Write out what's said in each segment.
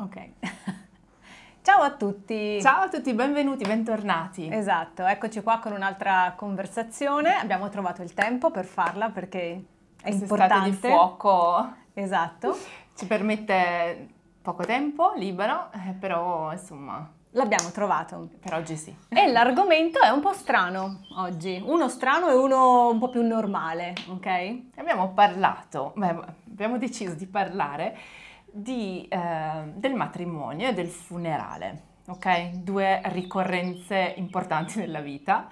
Ok. Ciao a tutti! Ciao a tutti, benvenuti, bentornati. Esatto, eccoci qua con un'altra conversazione. Abbiamo trovato il tempo per farla perché è importante. di fuoco. Esatto. Ci permette poco tempo, libero, eh, però insomma... L'abbiamo trovato. Per oggi sì. E l'argomento è un po' strano oggi, uno strano e uno un po' più normale, ok? Abbiamo parlato, beh, abbiamo deciso di parlare di, eh, del matrimonio e del funerale, ok? Due ricorrenze importanti nella vita,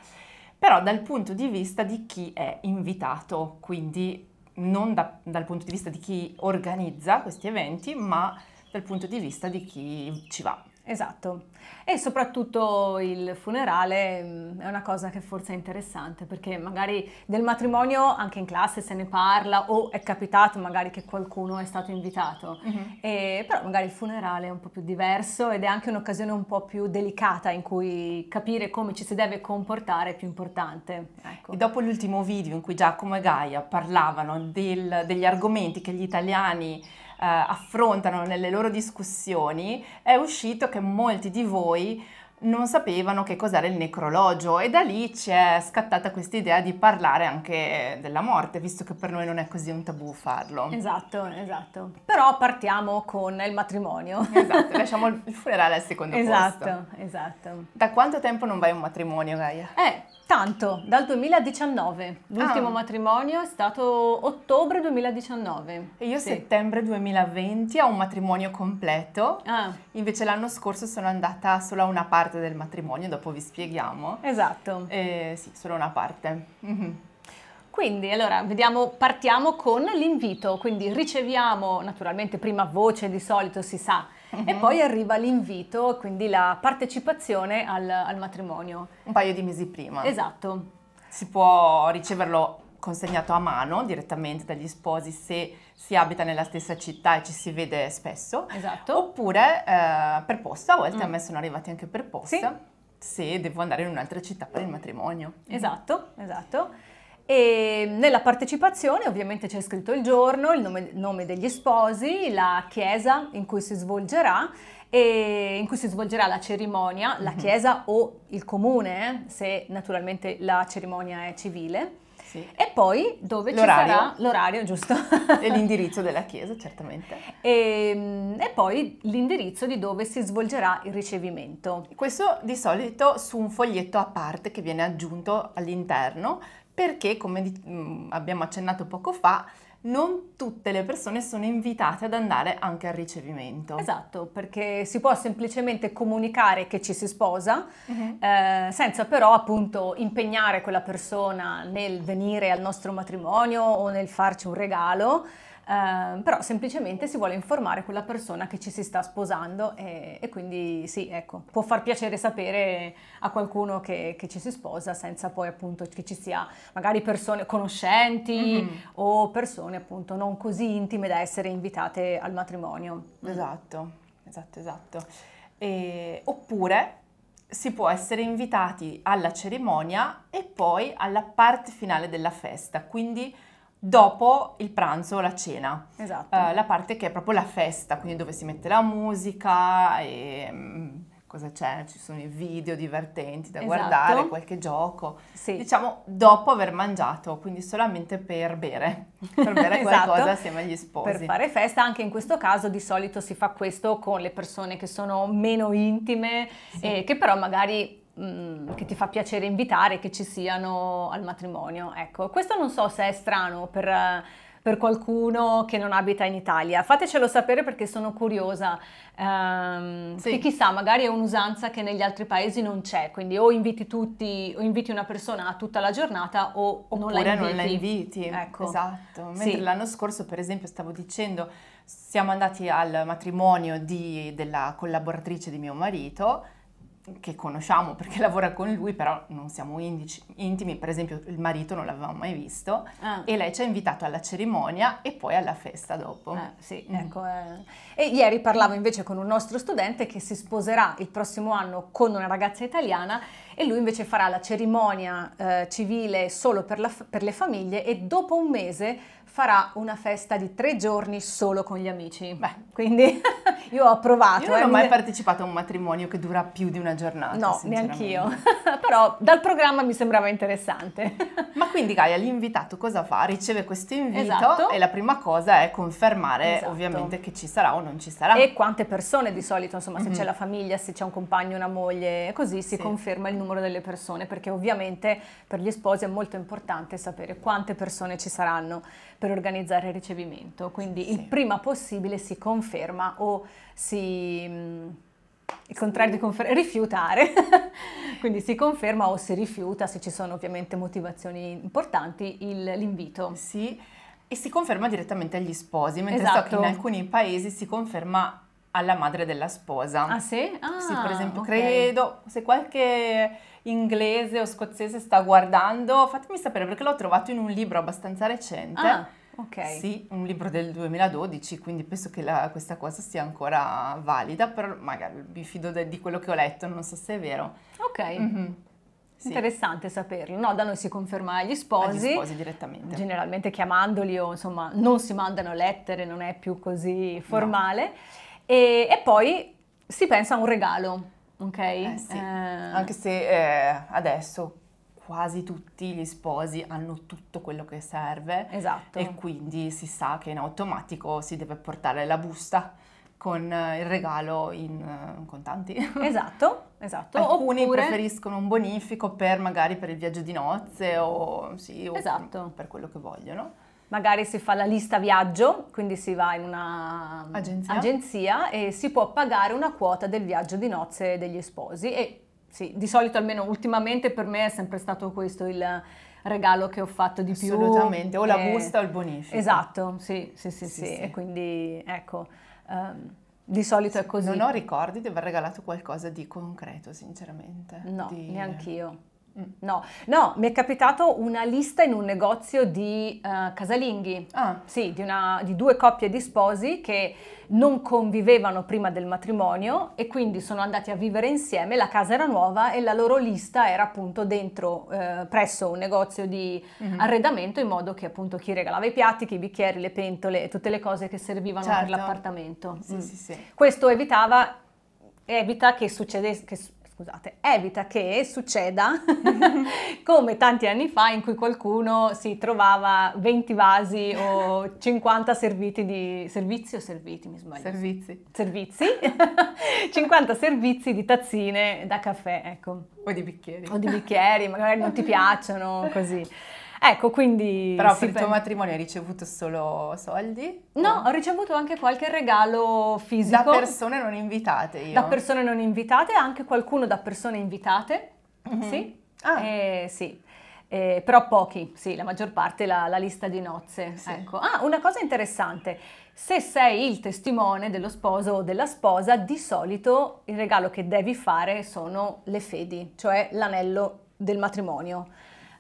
però dal punto di vista di chi è invitato, quindi non da, dal punto di vista di chi organizza questi eventi, ma dal punto di vista di chi ci va. Esatto, e soprattutto il funerale mm, è una cosa che forse è interessante perché magari del matrimonio anche in classe se ne parla o è capitato magari che qualcuno è stato invitato, mm-hmm. e, però magari il funerale è un po' più diverso ed è anche un'occasione un po' più delicata in cui capire come ci si deve comportare è più importante. Ecco. E dopo l'ultimo video in cui Giacomo e Gaia parlavano del, degli argomenti che gli italiani eh, affrontano nelle loro discussioni, è uscito che molti di voi non sapevano che cos'era il necrologio e da lì ci è scattata questa idea di parlare anche della morte, visto che per noi non è così un tabù farlo. Esatto, esatto. Però partiamo con il matrimonio. Esatto, lasciamo il funerale al secondo esatto, posto. Esatto, esatto. Da quanto tempo non vai a un matrimonio, Gaia? Eh, tanto, dal 2019. L'ultimo ah. matrimonio è stato ottobre 2019. E io sì. settembre 2020 a un matrimonio completo. Ah. Invece l'anno scorso sono andata solo a una parte parte del matrimonio, dopo vi spieghiamo. Esatto. Eh, sì, solo una parte. Mm-hmm. Quindi, allora, vediamo, partiamo con l'invito, quindi riceviamo naturalmente prima voce di solito si sa mm-hmm. e poi arriva l'invito, quindi la partecipazione al, al matrimonio. Un paio di mesi prima. Esatto. Si può riceverlo consegnato a mano direttamente dagli sposi se si abita nella stessa città e ci si vede spesso. Esatto. Oppure eh, per posta, a volte mm. a me sono arrivati anche per posta, sì. se devo andare in un'altra città per il matrimonio. Esatto, esatto. E nella partecipazione ovviamente c'è scritto il giorno, il nome, nome, degli sposi, la chiesa in cui si svolgerà e in cui si svolgerà la cerimonia, la mhm. chiesa o il comune, eh, se naturalmente la cerimonia è civile. E poi dove l'orario. ci sarà l'orario, giusto? e l'indirizzo della chiesa, certamente. E, ehm, e, poi l'indirizzo di dove si svolgerà il ricevimento. Questo di solito su un foglietto a parte che viene aggiunto all'interno perché, come mm, abbiamo accennato poco fa, non tutte le persone sono invitate ad andare anche al ricevimento. Esatto, perché si può semplicemente comunicare che ci si sposa, uh-huh. eh, senza però appunto impegnare quella persona nel venire al nostro matrimonio o nel farci un regalo. Ehm, però semplicemente si vuole informare quella persona che ci si sta sposando e, e quindi sì, ecco, può far piacere sapere a qualcuno che, che, ci si sposa senza poi appunto che ci sia magari persone conoscenti mm-hmm. o persone appunto non così intime da essere invitate al matrimonio. Mm. Esatto, esatto, esatto. E, oppure si può essere invitati alla cerimonia e poi alla parte finale della festa, quindi dopo il pranzo, o la cena, esatto. eh, la parte che è proprio la festa, quindi dove si mette la musica e mh, mm, cosa c'è, ci sono i video divertenti da esatto. guardare, qualche gioco, sì. diciamo dopo aver mangiato, quindi solamente per bere, per bere esatto. qualcosa assieme agli sposi. Per fare festa, anche in questo caso di solito si fa questo con le persone che sono meno intime sì. e che però magari Mm, che ti fa piacere invitare, che ci siano al matrimonio. Ecco, questo non so se è strano per per qualcuno che non abita in Italia. Fatecelo sapere perché sono curiosa. Um, sì. Che chissà, magari è un'usanza che negli altri paesi non c'è, quindi o inviti tutti, o inviti una persona a tutta la giornata o Oppure non la inviti. Non la inviti. Ecco. Esatto. Mentre sì. l'anno scorso, per esempio, stavo dicendo, siamo andati al matrimonio di, della collaboratrice di mio marito che conosciamo perché lavora con lui, però non siamo indici, intimi, per esempio il marito non l'avevamo mai visto ah. e lei ci ha invitato alla cerimonia e poi alla festa dopo. Ah, sì, mm. ecco, eh. E ieri parlavo invece con un nostro studente che si sposerà il prossimo anno con una ragazza italiana e lui invece farà la cerimonia eh, civile solo per, la, per le famiglie e dopo un mese farà una festa di tre giorni solo con gli amici. Beh, quindi io ho provato. Io non eh, ho mai mi... partecipato a un matrimonio che dura più di una giornata. No, neanch'io. Però dal programma mi sembrava interessante. Ma quindi Gaia, l'invitato cosa fa? Riceve questo invito esatto. e la prima cosa è confermare esatto. ovviamente che ci sarà o non ci sarà. E quante persone di solito, insomma, se mm-hmm. c'è la famiglia, se c'è un compagno, una moglie, così si sì. conferma il numero delle persone, perché ovviamente per gli sposi è molto importante sapere quante persone ci saranno per organizzare il ricevimento, quindi sì. il prima possibile si conferma o si... il contrario di confer- rifiutare, quindi si conferma o si rifiuta, se ci sono ovviamente motivazioni importanti, l'invito. Sì, e si conferma direttamente agli sposi, mentre esatto. so che in esatto. alcuni paesi si conferma alla madre della sposa. Ah sì? Ah, sì, per ah, esempio, okay. credo, se qualche inglese o scozzese sta guardando, fatemi sapere perché l'ho trovato in un libro abbastanza recente. Ah. Okay. Sì, un libro del 2012, quindi penso che la, questa cosa sia ancora valida, però magari mi fido de, di quello che ho letto, non so se è vero. Ok. Mm-hmm. Sì. Interessante saperlo, no? Da noi si conferma agli sposi. Agli sposi direttamente. Generalmente chiamandoli o insomma non si mandano lettere, non è più così formale. No. E, e poi si pensa a un regalo ok? Eh sì. eh... Anche se eh, adesso quasi tutti gli sposi hanno tutto quello che serve esatto. e quindi si sa che in automatico si deve portare la busta con eh, il regalo in eh, contanti. Esatto, esatto. Alcuni Oppure... preferiscono un bonifico per magari per il viaggio di nozze o, sì, o esatto. per quello che vogliono magari si fa la lista viaggio, quindi si va in una mm, agenzia. agenzia. e si può pagare una quota del viaggio di nozze degli sposi e sì, di solito almeno ultimamente per me è sempre stato questo il regalo che ho fatto di più. Assolutamente, o la e... Eh, busta o il bonifico. Esatto, sì, sì, sì, sì, sì. sì. e quindi ecco... Um, di solito è così. Non ho ricordi di aver regalato qualcosa di concreto, sinceramente. No, di... neanch'io. No, no, mi è capitato una lista in un negozio di uh, casalinghi, ah. sì, di, una, di due coppie di sposi che non convivevano prima del matrimonio e quindi sono andati a vivere insieme, la casa era nuova e la loro lista era appunto dentro, eh, presso un negozio di mm-hmm. arredamento in modo che appunto chi regalava i piatti, i bicchieri, le pentole e tutte le cose che servivano certo. per l'appartamento. Sì, mm. sì, sì. Questo evitava evita che, succedesse, scusate, evita che succeda come tanti anni fa in cui qualcuno si trovava 20 vasi o 50 serviti di servizi o serviti, mi sbaglio. Servizi. Servizi. 50 servizi di tazzine da caffè, ecco. O di bicchieri. O di bicchieri, magari non ti piacciono, così. Ecco, quindi... Però per il tuo matrimonio hai ricevuto solo soldi? No, o? ho ricevuto anche qualche regalo fisico. Da persone non invitate io. Da persone non invitate, anche qualcuno da persone invitate, mm-hmm. sì. Ah. Eh, sì. Eh, però pochi, sì, la maggior parte la, la lista di nozze. Sì. Ecco. Ah, una cosa interessante, se sei il testimone dello sposo o della sposa, di solito il regalo che devi fare sono le fedi, cioè l'anello del matrimonio.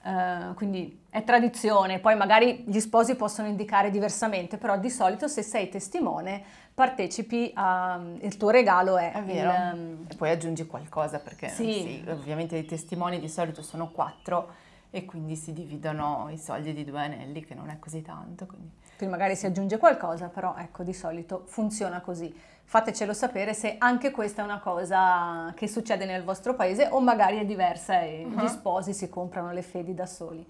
Eh, quindi è tradizione, poi magari gli sposi possono indicare diversamente, però di solito se sei testimone partecipi a, mm, il tuo regalo è, è vero. Il, mm, e poi aggiungi qualcosa perché sì. Sì, ovviamente i testimoni di solito sono quattro e quindi si dividono i soldi di due anelli che non è così tanto. Quindi qui magari si aggiunge qualcosa, però ecco, di solito funziona così. Fatecelo sapere se anche questa è una cosa che succede nel vostro paese o magari è diversa e uh-huh. gli sposi si comprano le fedi da soli.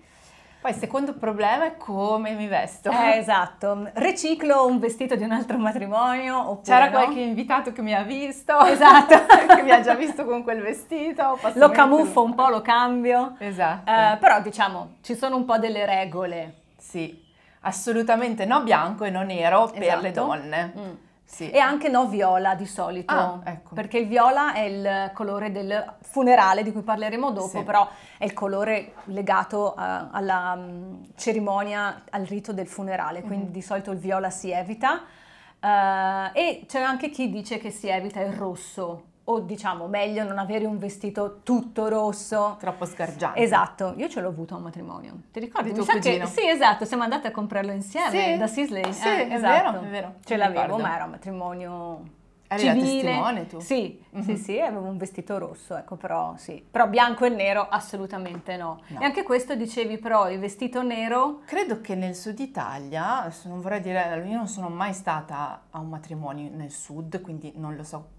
Poi il secondo problema è come mi vesto. Eh, esatto, riciclo un vestito di un altro matrimonio C'era no? qualche invitato che mi ha visto. Esatto. che mi ha già visto con quel vestito. Lo camuffo un po', lo cambio. Esatto. Eh, però diciamo, ci sono un po' delle regole. Sì assolutamente no bianco e no nero esatto. per le esatto. donne. Mm. Sì. E anche no viola di solito, ah, ecco. perché il viola è il colore del funerale di cui parleremo dopo, sì. però è il colore legato a, eh, alla mm, cerimonia, al rito del funerale, quindi mm. di solito il viola si evita. Uh, e c'è anche chi dice che si evita il rosso, o diciamo meglio non avere un vestito tutto rosso. Troppo sgargiante. Esatto, io ce l'ho avuto a un matrimonio. Ti ricordi tuo cugino? Che, sì, esatto, siamo andate a comprarlo insieme sì. da Sisley. Eh, sì, eh, è esatto. vero, è vero. Ce l'avevo, ma era un matrimonio Eri civile. testimone tu? Sì, mm-hmm. sì, sì, avevo un vestito rosso, ecco, però sì. Però bianco e nero assolutamente no. no. E anche questo dicevi però, il vestito nero... Credo che nel sud Italia, non vorrei dire, io non sono mai stata a un matrimonio nel sud, quindi non lo so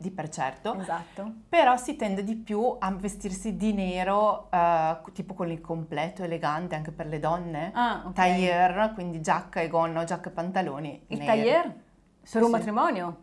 di per certo, esatto. però si tende di più a vestirsi di nero, eh, tipo con il completo elegante anche per le donne, ah, okay. tailleur, quindi giacca e gonna, o giacca e pantaloni. Il neri. tailleur? Solo sì. un matrimonio?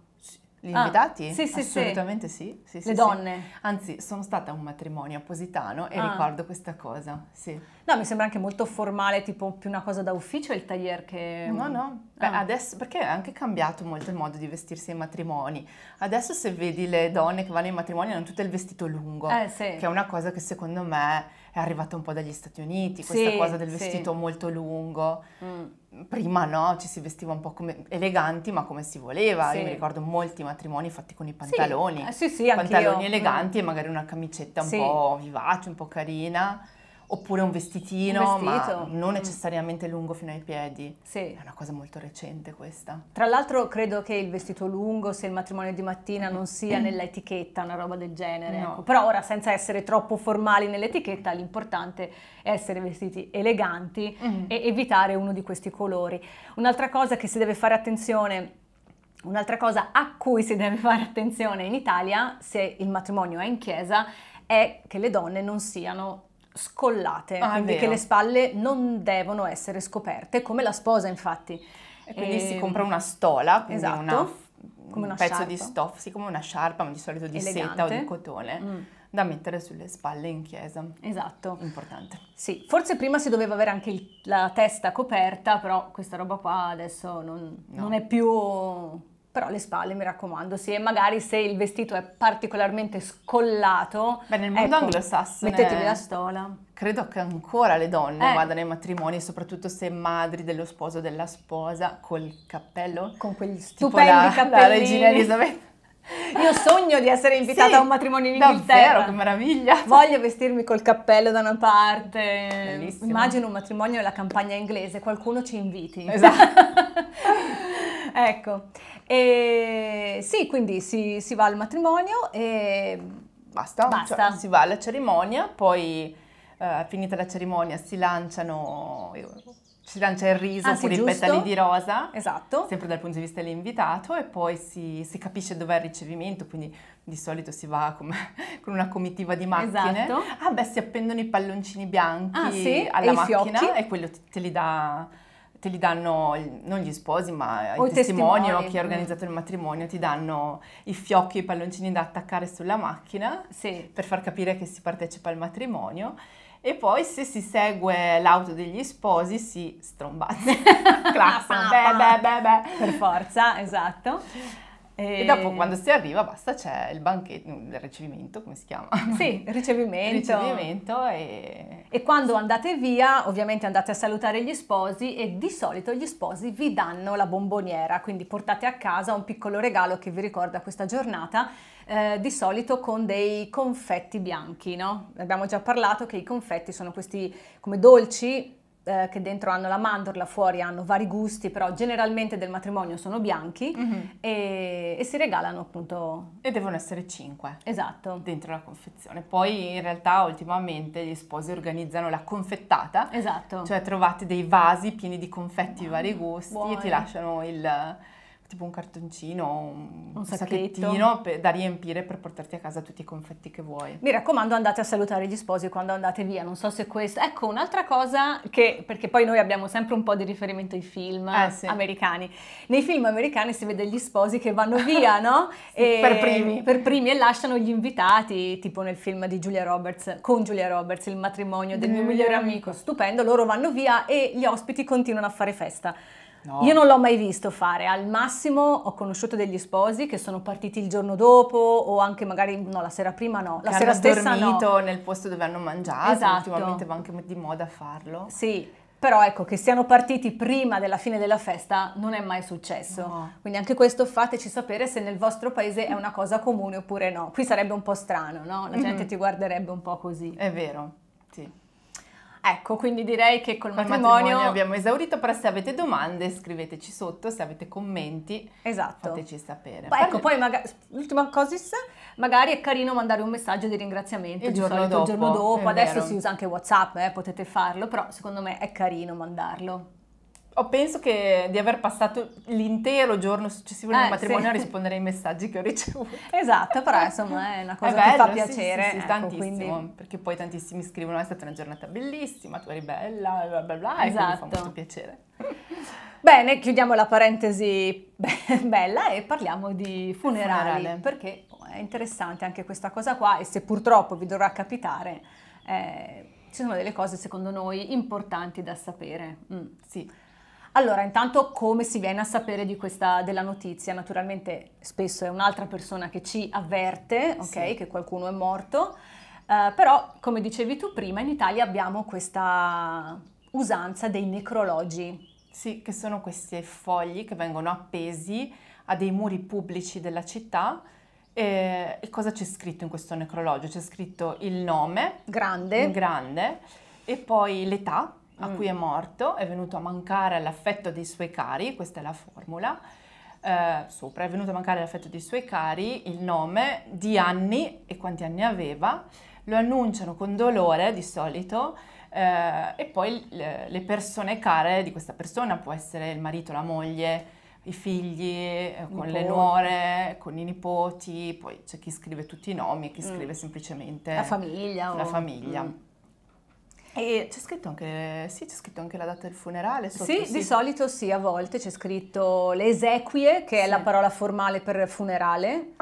Gli ah, invitati? Sì, sì, Assolutamente sì. sì. sì Le donne? Anzi, sono stata a un matrimonio a Positano e ah. ricordo questa cosa, sì. No, mi sembra anche molto formale, tipo più una cosa da ufficio il taglier che... No, no. Ah. Beh, ah. adesso, perché è anche cambiato molto il modo di vestirsi ai matrimoni. Adesso se vedi le donne che vanno ai matrimoni hanno tutto il vestito lungo, eh, sì. che è una cosa che secondo me è arrivata un po' dagli Stati Uniti, questa sì, cosa del vestito sì. molto lungo. Mm. Prima no, ci si vestiva un po' come, eleganti, ma come si voleva. Sì. Io mi ricordo molti matrimoni fatti con i pantaloni. Eh, sì, sì, sì Pantaloni mm. eleganti mm. e magari una camicetta un po' vivace, un po' carina. Oppure un vestitino, un vestito. non mm. necessariamente lungo fino ai piedi. Sì. È una cosa molto recente questa. Tra l'altro credo che il vestito lungo, se il matrimonio è di mattina, non sia mm. nell'etichetta, una roba del genere. No. Ecco. Però ora, senza essere troppo formali nell'etichetta, l'importante è essere vestiti eleganti mm-hmm. e evitare uno di questi colori. Un'altra cosa che si deve fare attenzione Un'altra cosa a cui si deve fare attenzione in Italia, se il matrimonio è in chiesa, è che le donne non siano scollate, ah, quindi che le spalle non devono essere scoperte, come la sposa infatti. E quindi e... si ehm, compra una stola, esatto, una, come un pezzo sciarpa. di stoffa, sì come una sciarpa, ma di solito di Elegante. seta o di cotone. Mm da mettere sulle spalle in chiesa. Esatto. Importante. Sì, forse prima si doveva avere anche il, la testa coperta, però questa roba qua adesso non, no. non è più però le spalle mi raccomando sì e magari se il vestito è particolarmente scollato beh nel mondo ecco, anglosassone mettetevi la stola credo che ancora le donne eh. vadano ai matrimoni soprattutto se madri dello sposo o della sposa col cappello con quegli stupendi la, cappellini la regina Elisabetta io sogno di essere invitata sì, a un matrimonio in Inghilterra. Davvero, che meraviglia. Voglio vestirmi col cappello da una parte. Bellissimo. Immagino un matrimonio nella campagna inglese, qualcuno ci inviti. Esatto. ecco, e, sì, quindi si, si, va al matrimonio e basta, cioè, basta. Cioè, si va alla cerimonia, poi eh, finita la cerimonia si lanciano si lancia il riso Anzi, ah, oppure giusto. i petali di rosa. Esatto. Sempre dal punto di vista dell'invitato e poi si, si capisce dov'è il ricevimento, quindi di solito si va con, con una comitiva di macchine. Esatto. Ah beh, si appendono i palloncini bianchi ah, sì? alla e macchina e quello te li dà te li danno, non gli sposi, ma o i testimoni o chi ha organizzato mm. il matrimonio, ti danno i fiocchi, i palloncini da attaccare sulla macchina sì. per far capire che si partecipa al matrimonio. E poi se si segue l'auto degli sposi si strombazza. Classico. Ah, beh, beh, ah. beh, beh. Per forza, esatto. E, e dopo quando si arriva basta c'è il banchetto, mm, il ricevimento come si chiama? Sì, ricevimento. ricevimento e... e quando andate via ovviamente andate a salutare gli sposi e di solito gli sposi vi danno la bomboniera, quindi portate a casa un piccolo regalo che vi ricorda questa giornata, eh, di solito con dei confetti bianchi, no? Abbiamo già parlato che i confetti sono questi come dolci eh, che dentro hanno la mandorla, fuori hanno vari gusti, però generalmente del matrimonio sono bianchi mm-hmm. e, e, si regalano appunto... E devono essere cinque. Esatto. Dentro la confezione. Poi in realtà ultimamente gli sposi organizzano la confettata. Esatto. Cioè trovate dei vasi pieni di confetti di vari gusti Buone. e ti lasciano il tipo un cartoncino, un, un sacchettino pe- da riempire per portarti a casa tutti i confetti che vuoi. Mi raccomando, andate a salutare gli sposi quando andate via. Non so se questo. Ecco, un'altra cosa che. perché poi noi abbiamo sempre un po' di riferimento ai film eh, sì. americani. Nei film americani si vede gli sposi che vanno via, no? E per primi. Per primi e lasciano gli invitati, tipo nel film di Julia Roberts, con Julia Roberts, il matrimonio del mio migliore mm. amico. Stupendo, loro vanno via e gli ospiti continuano a fare festa. No. Io non l'ho mai visto fare, al massimo ho conosciuto degli sposi che sono partiti il giorno dopo o anche magari no, la sera prima no, la che sera hanno stessa dormito no. nel posto dove hanno mangiato, esatto. ultimamente va anche di moda farlo. Sì. Però ecco che siano partiti prima della fine della festa non è mai successo. No. Quindi anche questo fateci sapere se nel vostro paese è una cosa comune oppure no. Qui sarebbe un po' strano, no? La gente mm-hmm. ti guarderebbe un po' così. È vero. Ecco, quindi direi che col, matrimonio... matrimonio... abbiamo esaurito, però se avete domande scriveteci sotto, se avete commenti esatto. fateci sapere. Ma ecco, poi magari, l'ultima cosa, magari è carino mandare un messaggio di ringraziamento il, il giorno, dopo, giorno dopo. adesso vero. si usa anche Whatsapp, eh, potete farlo, però secondo me è carino mandarlo. Oh, penso che di aver passato l'intero giorno successivo eh, nel matrimonio sì. a rispondere ai messaggi che ho ricevuto. Esatto, però insomma è una cosa è bello, che fa piacere. Sì, sì, sì ecco, tantissimo, quindi... perché poi tantissimi scrivono ah, è stata una giornata bellissima, tu eri bella, bla bla bla, esatto. e fa molto piacere. Bene, chiudiamo la parentesi be- bella e parliamo di funerali, Funerale. perché oh, è interessante anche questa cosa qua e se purtroppo vi dovrà capitare... Eh, ci sono delle cose secondo noi importanti da sapere. Mm. Sì. Allora, intanto come si viene a sapere questa, della notizia? Naturalmente spesso è un'altra persona che ci avverte, ok, sì. che qualcuno è morto, uh, però come dicevi tu prima in Italia abbiamo questa usanza dei necrologi. Sì, che sono questi fogli che vengono appesi a dei muri pubblici della città e, e cosa c'è scritto in questo necrologio? C'è scritto il nome, grande, grande e poi l'età a mm. cui è morto, è venuto a mancare l'affetto dei suoi cari, questa è la formula, eh, sopra, è venuto a mancare l'affetto dei suoi cari, il nome, di anni e quanti anni aveva, lo annunciano con dolore di solito eh, e poi le persone care di questa persona, può essere il marito, la moglie, i figli, eh, con Nipote. le nuore, con i nipoti, poi c'è chi scrive tutti i nomi chi mm. scrive semplicemente la famiglia. La o... famiglia. Mm. E c'è scritto anche, sì, c'è scritto anche la data del funerale? Sotto, sì, sì, di solito sì, a volte c'è scritto le esequie, che sì. è la parola formale per funerale,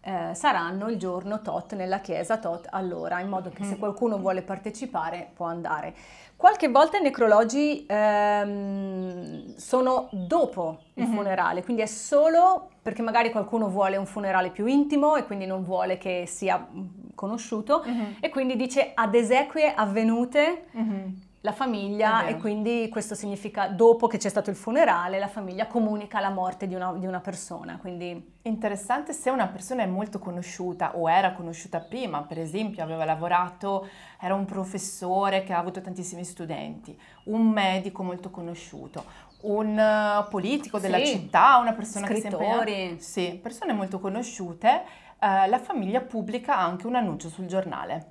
eh, saranno il giorno tot nella chiesa tot allora, in modo che se mm-hmm. qualcuno vuole partecipare può andare. Qualche volta i necrologi ehm, sono dopo il mm-hmm. funerale, quindi è solo perché magari qualcuno vuole un funerale più intimo e quindi non vuole che sia conosciuto mm-hmm. e quindi dice ad esequie avvenute mm-hmm. la famiglia e quindi questo significa dopo che c'è stato il funerale la famiglia comunica la morte di una, di una persona. Quindi... Interessante se una persona è molto conosciuta o era conosciuta prima, per esempio aveva lavorato, era un professore che ha avuto tantissimi studenti, un medico molto conosciuto, un eh, politico della sì. città, una persona Scrittori. che sempre... Sì, persone molto conosciute eh, la famiglia pubblica anche un annuncio sul giornale.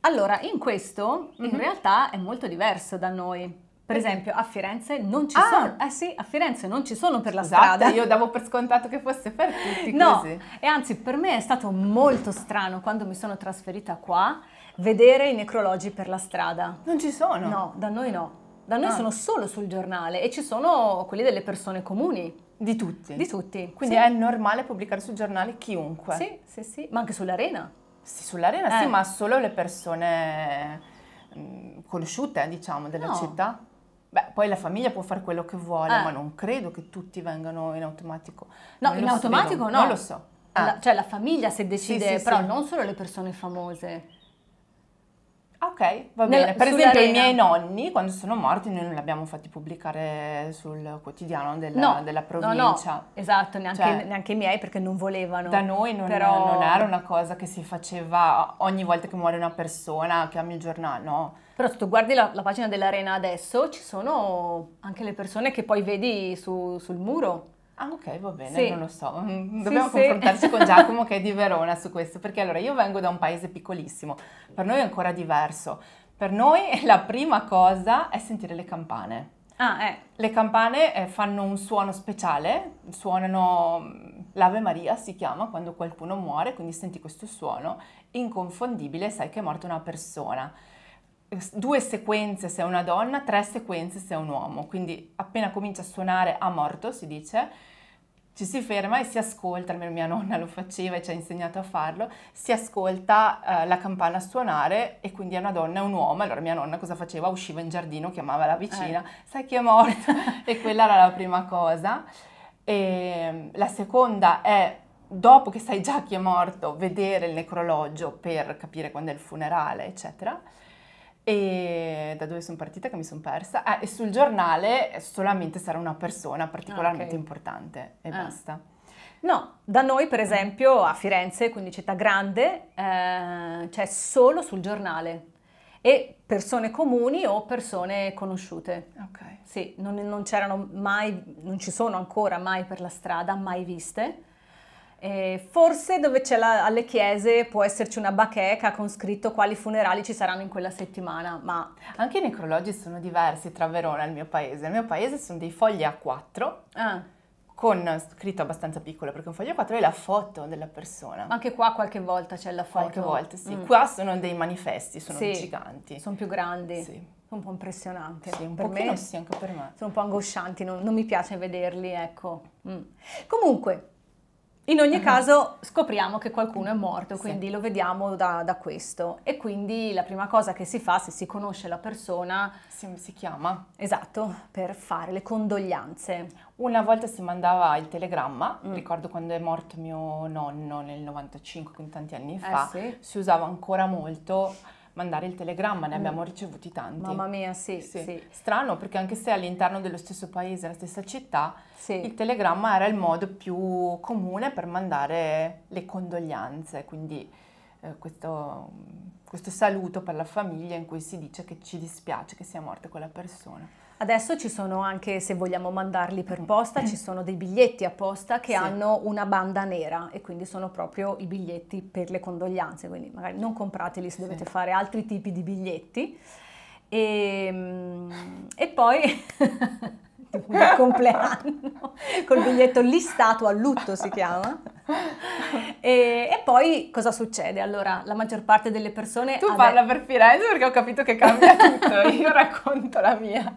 Allora, in questo mm -hmm. in mhm. realtà è molto diverso da noi. Per esempio, a Firenze non ci ah, sono. Eh sì, a Firenze non ci sono per la strada. Io davo per scontato che fosse per tutti no, così. E anzi, per me è stato molto strano quando mi sono trasferita qua vedere i necrologi per la strada. Non ci sono? No, da noi no. Da noi ah. sono solo sul giornale e ci sono quelli delle persone comuni. Di tutti? Di tutti. Quindi sì. è normale pubblicare sul giornale chiunque? Sì, sì, sì, ma anche sull'arena. Sì, sull'arena eh. sì, ma solo le persone mm, conosciute, diciamo, della no. città. Beh, poi la famiglia può fare quello che vuole, eh. ma non credo che tutti vengano in automatico. No, non in automatico so, no. Non lo so. Ah. La, cioè la famiglia se decide, sì, sì, però non solo le persone famose. Ok, va bene. Nella, per esempio i miei nonni, quando sono morti, noi non li abbiamo fatti pubblicare sul quotidiano della, no, della provincia. No, no, esatto, neanche, cioè, neanche, i miei perché non volevano. Da noi non, però... non, era una cosa che si faceva ogni volta che muore una persona, chiami il giornale, no. Però se tu guardi la, la, pagina dell'Arena adesso, ci sono anche le persone che poi vedi su, sul muro. Ah ok, va bene, sì. non lo so. Mm, dobbiamo sì, confrontarci sì. con Giacomo che è di Verona su questo, perché allora io vengo da un paese piccolissimo, per noi è ancora diverso. Per noi la prima cosa è sentire le campane. Ah, eh. Le campane eh, fanno un suono speciale, suonano mm, l'Ave Maria si chiama quando qualcuno muore, quindi senti questo suono inconfondibile, sai che è morta una persona due sequenze se è una donna, tre sequenze se è un uomo, quindi appena comincia a suonare a morto si dice, ci si ferma e si ascolta, almeno mia nonna lo faceva e ci ha insegnato a farlo, si ascolta eh, la campana suonare e quindi è una donna e un uomo, allora mia nonna cosa faceva? Usciva in giardino, chiamava la vicina, eh. sai chi è morto? e quella era la prima cosa. E ehm, la seconda è, dopo che sai già chi è morto, vedere il necrologio per capire quando è il funerale, eccetera. E da dove sono partita che mi sono persa? Ah, e sul giornale solamente sarà una persona particolarmente ah, okay. importante e ah. basta. No, da noi per esempio a Firenze, quindi città grande, eh, c'è solo sul giornale e persone comuni o persone conosciute. Ok. Sì, non, non c'erano mai, non ci sono ancora mai per la strada, mai viste. Eh, forse dove c'è la, alle chiese può esserci una bacheca con scritto quali funerali ci saranno in quella settimana, ma... Anche i necrologi sono diversi tra Verona e il mio paese. Nel mio paese sono dei fogli A4 ah. con scritto abbastanza piccolo, perché un foglio A4 è la foto della persona. Anche qua qualche volta c'è la foto. Qualche volta, sì. Mm. Qua sono dei manifesti, sono sì, giganti. Sono più grandi. Sì un po' impressionante. Sì, un per me sì, anche per me. Sono un po' angoscianti, non, non mi piace vederli, ecco. Mm. Comunque, in ogni uh-huh. caso scopriamo che qualcuno è morto, quindi sì. lo vediamo da, da, questo. E quindi la prima cosa che si fa se si conosce la persona... Si, si chiama. Esatto, per fare le condoglianze. Una volta si mandava il telegramma, mm. ricordo quando è morto mio nonno nel 95, quindi tanti anni eh, fa, eh sì. si usava ancora molto mandare il telegramma, ne mm. abbiamo ricevuti tanti. Mamma mia, sì, sì. sì. Strano perché anche se all'interno dello stesso paese, la stessa città, sì. il telegramma era il modo più comune per mandare le condoglianze, quindi eh, questo, questo saluto per la famiglia in cui si dice che ci dispiace che sia morta quella persona. Adesso ci sono anche, se vogliamo mandarli per mm. posta, ci sono dei biglietti apposta che sì. hanno una banda nera e quindi sono proprio i biglietti per le condoglianze, quindi magari non comprateli se sì. dovete fare altri tipi di biglietti. E, ehm, e poi il compleanno col biglietto listato a lutto si chiama. E, e, poi cosa succede? Allora, la maggior parte delle persone... Tu parla per Firenze perché ho capito che cambia tutto, io racconto la mia.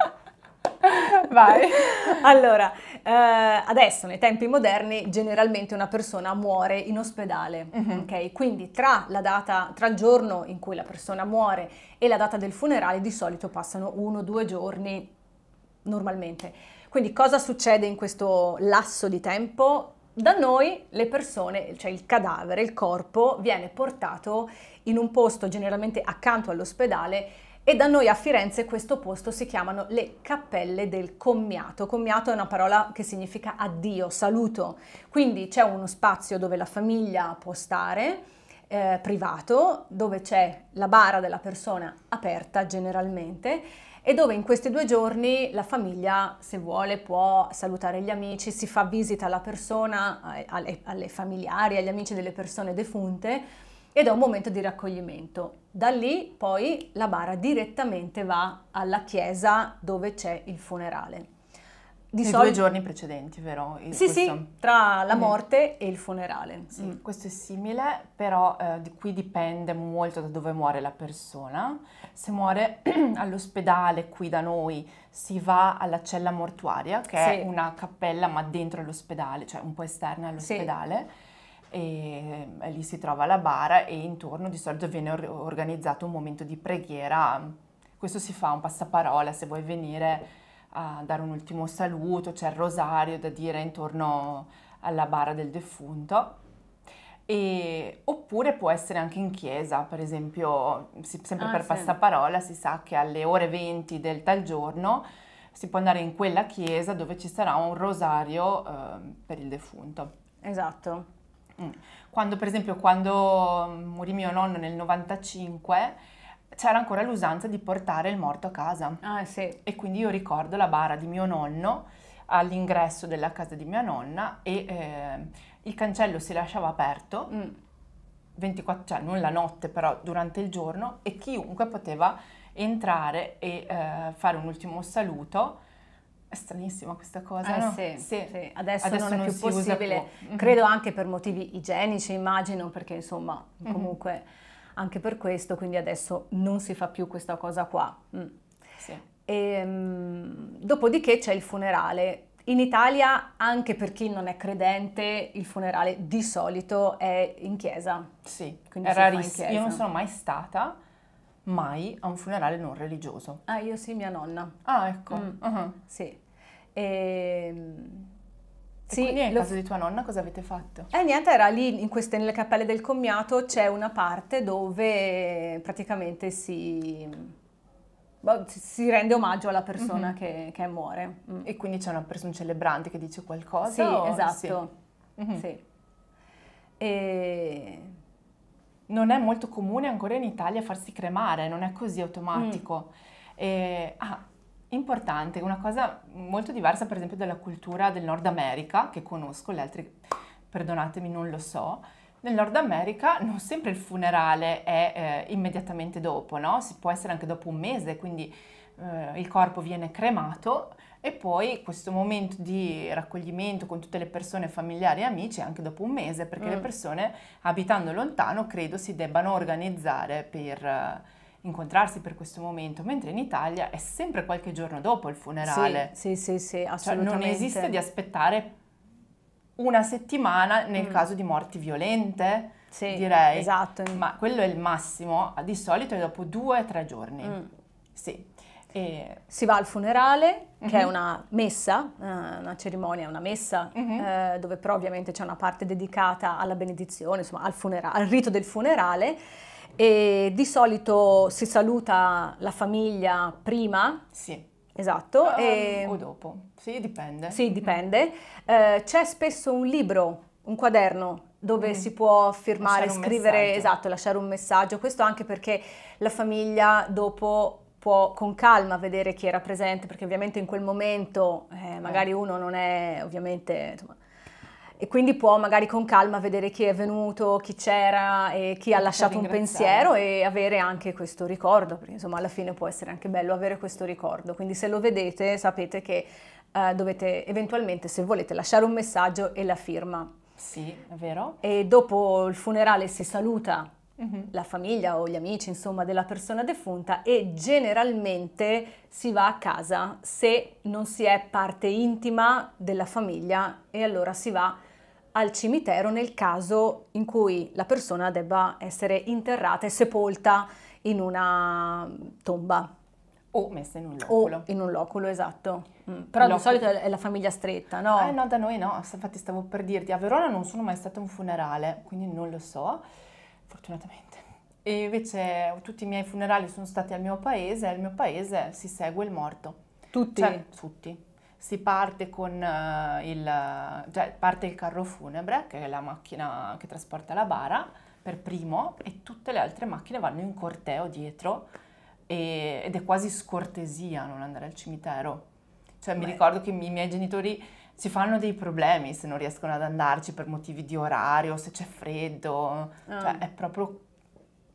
Vai. Allora, eh, adesso nei tempi moderni generalmente una persona muore in ospedale, mm-hmm. ok? Quindi tra la data, tra il giorno in cui la persona muore e la data del funerale di solito passano uno o due giorni normalmente. Quindi cosa succede in questo lasso di tempo? Da noi le persone, cioè il cadavere, il corpo, viene portato in un posto generalmente accanto all'ospedale e da noi a Firenze questo posto si chiamano le cappelle del commiato. Commiato è una parola che significa addio, saluto, quindi c'è uno spazio dove la famiglia può stare, eh, privato, dove c'è la bara della persona aperta generalmente e dove in questi due giorni la famiglia, se vuole, può salutare gli amici, si fa visita alla persona, eh, alle, alle familiari, agli amici delle persone defunte ed è un momento di raccoglimento. Da lì poi la bara direttamente va alla chiesa dove c'è il funerale. Di Nei due giorni precedenti, vero? Il, sì, questo... sì, tra la mm. morte mm. e il funerale. Sì, mm. questo è simile, però eh, di qui dipende molto da dove muore la persona. Se muore all'ospedale qui da noi, si va alla cella mortuaria, che sì. è una cappella ma dentro all'ospedale, cioè un po' esterna all'ospedale. Sì e lì si trova la bara e intorno di solito viene or- organizzato un momento di preghiera. Questo si fa un passaparola se vuoi venire a dare un ultimo saluto, c'è il rosario da dire intorno alla bara del defunto. E, oppure può essere anche in chiesa, per esempio, si, sempre ah, per sì. passaparola si sa che alle ore 20 del tal giorno si può andare in quella chiesa dove ci sarà un rosario eh, per il defunto. Esatto. Mm. Quando, per esempio, quando morì mio nonno nel 95, c'era ancora l'usanza di portare il morto a casa. Ah, sì. E quindi io ricordo la bara di mio nonno all'ingresso della casa di mia nonna e eh, il cancello si lasciava aperto, mm. 24, cioè non la notte però durante il giorno, e chiunque poteva entrare e eh, fare un ultimo saluto è stranissima questa cosa, eh, no? sì, sì. sì. Adesso, Adesso, non è non più possibile, mm-hmm. credo anche per motivi igienici, immagino, perché insomma, mm-hmm. comunque anche per questo, quindi adesso non si fa più questa cosa qua. Mm. Sì. E, um, dopodiché c'è il funerale. In Italia, anche per chi non è credente, il funerale di solito è in chiesa. Sì, quindi è rarissimo. Io non sono mai stata, mai a un funerale non religioso. Ah, io sì, mia nonna. Ah, ecco. Mm. Uh-huh. Sì. E... Ehm, e sì, nel lo... caso di tua nonna cosa avete fatto? Eh niente, era lì queste, nelle cappelle del commiato c'è una parte dove praticamente boh, si, si rende omaggio alla persona mm-hmm. che, che, muore. Mm. E quindi c'è una persona celebrante che dice qualcosa? Sì, o... esatto. Sì. Mm-hmm. sì. E non è molto comune ancora in Italia farsi cremare, non è così automatico. Mm. E, ah, importante, una cosa molto diversa per esempio dalla cultura del Nord America, che conosco, le altre, perdonatemi, non lo so. Nel Nord America non sempre il funerale è eh, immediatamente dopo, no? Si può essere anche dopo un mese, quindi eh, il corpo viene cremato e poi questo momento di raccoglimento con tutte le persone familiari e amici anche dopo un mese, perché mm. le persone abitando lontano credo si debbano organizzare per eh, incontrarsi per questo momento, mentre in Italia è sempre qualche giorno dopo il funerale. Sì, sì, sì, sì assolutamente. Cioè non esiste di aspettare una settimana nel mm. caso di morti violente, sì, direi. Esatto. Ma quello è il massimo, di solito è dopo due o tre giorni. Mm. Sì. E... Si va al funerale, mm-hmm. che è mhm. una messa, eh, una cerimonia, una messa, mm-hmm. eh, dove però ovviamente c'è una parte dedicata alla benedizione, insomma al, funera- al rito del funerale. E di solito si saluta la famiglia prima. Sì. Esatto. Um, e... O dopo. Sì, dipende. Sì, mhm. dipende. Eh, c'è spesso un libro, un quaderno dove mm. si può firmare, lasciare scrivere, esatto, lasciare un messaggio. Questo anche perché la famiglia dopo può con calma vedere chi era presente, perché ovviamente in quel momento eh, magari eh. uno non è ovviamente... Insomma, e quindi può magari con calma vedere chi è venuto, chi c'era e chi ha lasciato un pensiero e avere anche questo ricordo, perché insomma alla fine può essere anche bello avere questo ricordo, quindi se lo vedete sapete che eh, dovete eventualmente se volete lasciare un messaggio e la firma. Sì, è vero. E dopo il funerale si saluta Mm-hmm. la famiglia o gli amici, insomma, della persona defunta e generalmente si va a casa se non si è parte intima della famiglia e allora si va al cimitero nel caso in cui la persona debba essere interrata e sepolta in una tomba. O messa in un loculo. O in un loculo, esatto. Mm. Però Loc- di solito è la famiglia stretta, no? Eh no, da noi no. Infatti stavo per dirti, a Verona non sono mai stata a un funerale, quindi non lo so fortunatamente. E invece tutti i miei funerali sono stati al mio paese e al mio paese si segue il morto. Tutti? Cioè, tutti. Si parte con uh, il, cioè, parte il carro funebre, che è la macchina che trasporta la bara, per primo, e tutte le altre macchine vanno in corteo dietro e, ed è quasi scortesia non andare al cimitero. Cioè, Beh. mi ricordo che i miei genitori si fanno dei problemi se non riescono ad andarci per motivi di orario, se c'è freddo, cioè, ah. cioè è proprio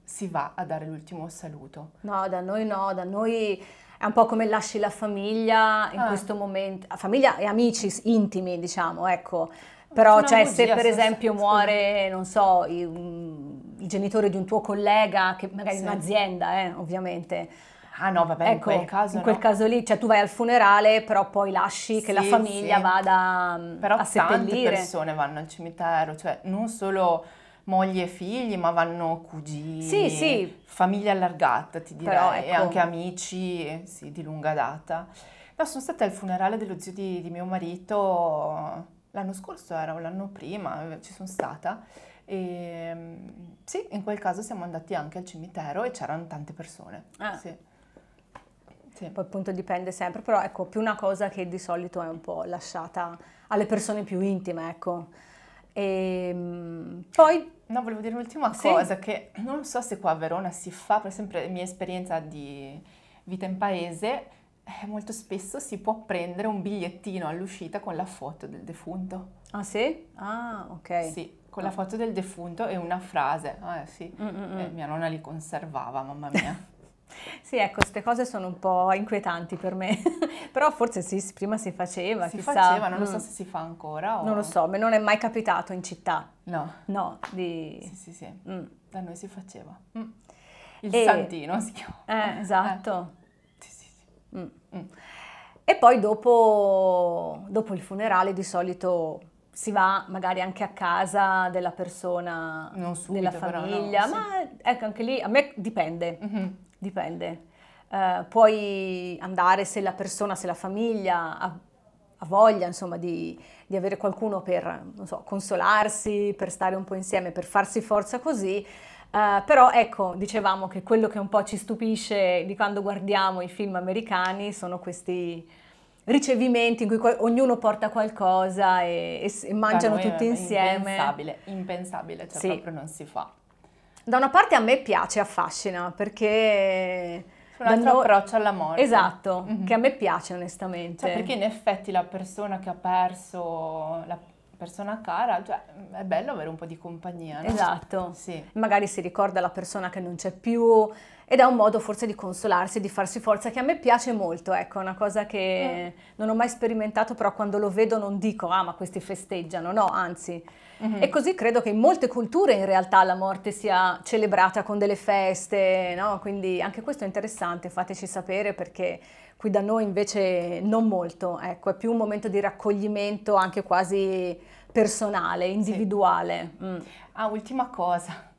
si va a dare l'ultimo saluto. No, da noi no, da noi è un po' come lasci la famiglia in ah. questo momento, ah, famiglia e amici intimi, diciamo, ecco. Però cioè, bugia, se per esempio se... muore, non so, il, mm, il, genitore di un tuo collega, che magari sì. in un'azienda, eh, ovviamente, Ah no, vabbè, ecco, in quel caso. In quel no. caso lì, cioè tu vai al funerale, però poi lasci sì, che la famiglia sì. vada però a seppellire. Però tante persone vanno al cimitero, cioè non solo moglie e figli, ma vanno cugini, sì, sì. famiglia allargata, ti direi, ecco. e anche amici sì, di lunga data. No, sono stata al funerale dello zio di, di mio marito l'anno scorso era o l'anno prima, eh, ci sono stata. E, ehm, sì, in quel caso siamo andati anche al cimitero e c'erano tante persone. Ah. Sì. Sì. Poi appunto dipende sempre, però ecco, più una cosa che di solito è un po' lasciata alle persone più intime, ecco. E ehm, poi... No, volevo dire un'ultima sì. cosa, che non so se qua a Verona si fa, per la mia esperienza di vita in paese, eh, molto spesso si può prendere un bigliettino all'uscita con la foto del defunto. Ah sì? Ah, ok. Sì, con la ah. foto del defunto e una frase. Ah eh, sì, mm, mm, mm. Eh, mia nonna li conservava, mamma mia. Sì, ecco, queste cose sono un po' inquietanti per me, però forse sì, prima si faceva, si chissà. faceva, non lo so mm. se si fa ancora. O... Non lo so, ma non è mai capitato in città. No. No, di... Sì, sì, sì, mm. da noi si faceva. Mm. Il e... santino si chiama. Eh, esatto. Eh. Sì, sì, sì. Mm. Mm. E poi dopo, dopo il funerale di solito si va magari anche a casa della persona, subito, della famiglia, no, sì. ma ecco anche lì a me dipende. Mm-hmm. Dipende. Uh, puoi andare se la persona, se la famiglia ha, ha voglia, insomma, di, di, avere qualcuno per, so, consolarsi, per stare un po' insieme, per farsi forza così. Uh, però ecco, dicevamo che quello che un po' ci stupisce di quando guardiamo i film americani sono questi ricevimenti in cui ognuno porta qualcosa e, e, e mangiano cioè, tutti insieme. Impensabile, impensabile, cioè sì. proprio non si fa da una parte a me piace, affascina, perché... Un altro no... approccio alla morte. Esatto, mm-hmm. che a me piace onestamente. Cioè, perché in effetti la persona che ha perso la persona cara, cioè è bello avere un po' di compagnia, no? Esatto. Sì. Magari si ricorda la persona che non c'è più ed è un modo forse di consolarsi, di farsi forza, che a me piace molto, ecco, una cosa che mm. non ho mai sperimentato, però quando lo vedo non dico, ah ma questi festeggiano, no, anzi Mm-hmm. E così credo che in molte culture in realtà la morte sia celebrata con delle feste, no? Quindi anche questo è interessante, fateci sapere perché qui da noi invece non molto, ecco, è più un momento di raccoglimento anche quasi personale, individuale. Sì. Mm. Ah, ultima cosa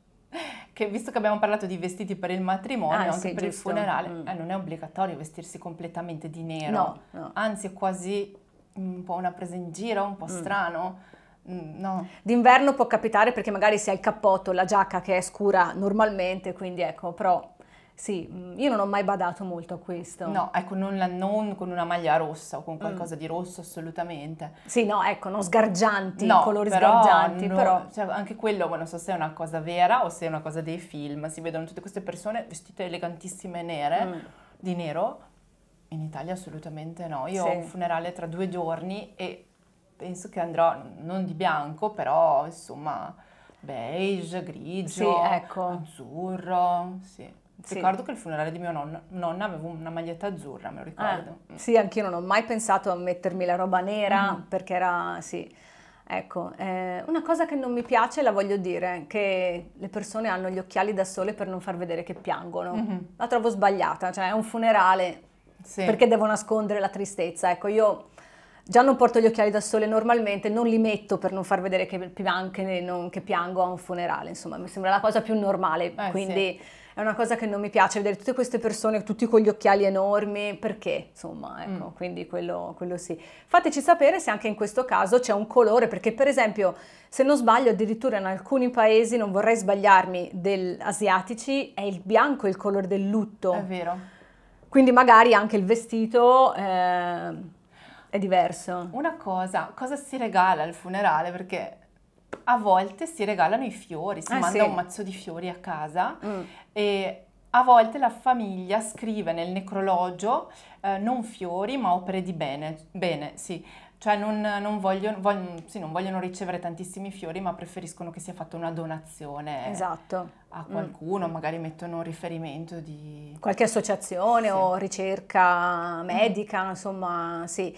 che visto che abbiamo parlato di vestiti per il matrimonio, ah, anche sì, per giusto. il funerale, mm. eh, non è obbligatorio vestirsi completamente di nero, no, no. anzi è quasi un po' una presa in giro, un po' mm. strano. Mm, no. D'inverno può capitare perché magari si ha il cappotto, la giacca che è scura normalmente, quindi ecco, però sì, mm, io non ho mai badato molto a questo. No, ecco, non, la, non con una maglia rossa o con mm. qualcosa mm. di rosso assolutamente. Sì, no, ecco, non sgargianti, no, colori però sgargianti, no, però... Cioè, anche quello, non so se è una cosa vera o se è una cosa dei film, si vedono tutte queste persone vestite elegantissime nere, mm. di nero, in Italia assolutamente no. Io sì. ho un funerale tra due giorni e penso che andrò non di bianco, però insomma beige, grigio, sì, ecco. azzurro, sì. Sì. Ricordo che il funerale di mio nonno, nonna avevo una maglietta azzurra, me lo ah, ricordo. Eh, sì, anch'io non ho mai pensato a mettermi la roba nera mm perché era, sì. Ecco, eh, una cosa che non mi piace, la voglio dire, che le persone hanno gli occhiali da sole per non far vedere che piangono. Mm-hmm. La trovo sbagliata, cioè è un funerale, sì. perché devo nascondere la tristezza. Ecco, io Già non porto gli occhiali da sole normalmente, non li metto per non far vedere che, anche non, che piango a un funerale, insomma mi sembra la cosa più normale, eh, quindi sì. è una cosa che non mi piace vedere tutte queste persone, tutti con gli occhiali enormi, perché insomma, mm. ecco, mm. quindi quello, quello sì. Fateci sapere se anche in questo caso c'è un colore, perché per esempio se non sbaglio addirittura in alcuni paesi, non vorrei sbagliarmi, del, asiatici è il bianco il colore del lutto. È vero. Quindi magari anche il vestito... Eh, è diverso. Una cosa, cosa si regala al funerale? Perché a volte si regalano i fiori, si ah, manda sì. un mazzo di fiori a casa mm. e a volte la famiglia scrive nel necrologio eh, non fiori ma opere di bene, bene sì, cioè non, non, vogliono, vogliono, sì, non, vogliono, ricevere tantissimi fiori, ma preferiscono che sia fatta una donazione esatto. a mm. qualcuno, mm. magari mettono un riferimento di... Qualche associazione sì. o ricerca mm. medica, mm. insomma, sì.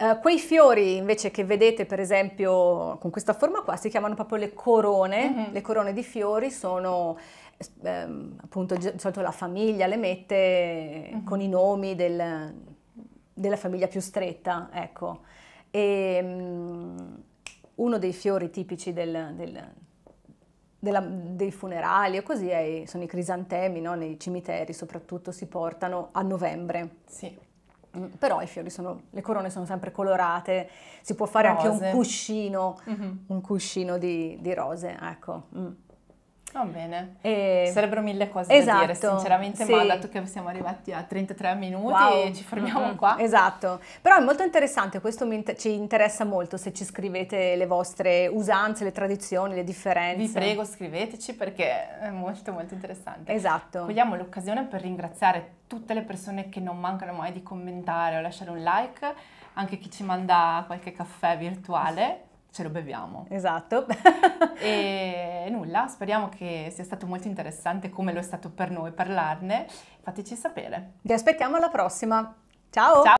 Uh, quei fiori invece che vedete per esempio con questa forma qua si chiamano proprio le corone, mm-hmm. le corone di fiori sono ehm, appunto solito la famiglia le mette mm-hmm. con i nomi del, della famiglia più stretta, ecco. E, um, uno dei fiori tipici del, del, della, dei funerali e così è, sono i crisantemi, no? nei cimiteri soprattutto si portano a novembre. Sì. Mm, però sono, le corone sono sempre colorate, si può fare rose. anche un cuscino, mm-hmm. un cuscino di, di rose, ecco. Mm. Va bene. E... Sarebbero mille cose esatto, da dire, sinceramente, sì. ma dato che siamo arrivati a 33 minuti wow. ci fermiamo mm-hmm. qua. Esatto. Però è molto interessante, questo inter- ci interessa molto se ci scrivete le vostre usanze, le tradizioni, le differenze. Vi prego, scriveteci perché è molto molto interessante. Esatto. Cogliamo l'occasione per ringraziare tutte le persone che non mancano mai di commentare o lasciare un like, anche chi ci manda qualche caffè virtuale ce lo beviamo. Esatto. e nulla, speriamo che sia stato molto interessante come lo è stato per noi parlarne. Fateci sapere. Vi aspettiamo alla prossima. Ciao! Ciao.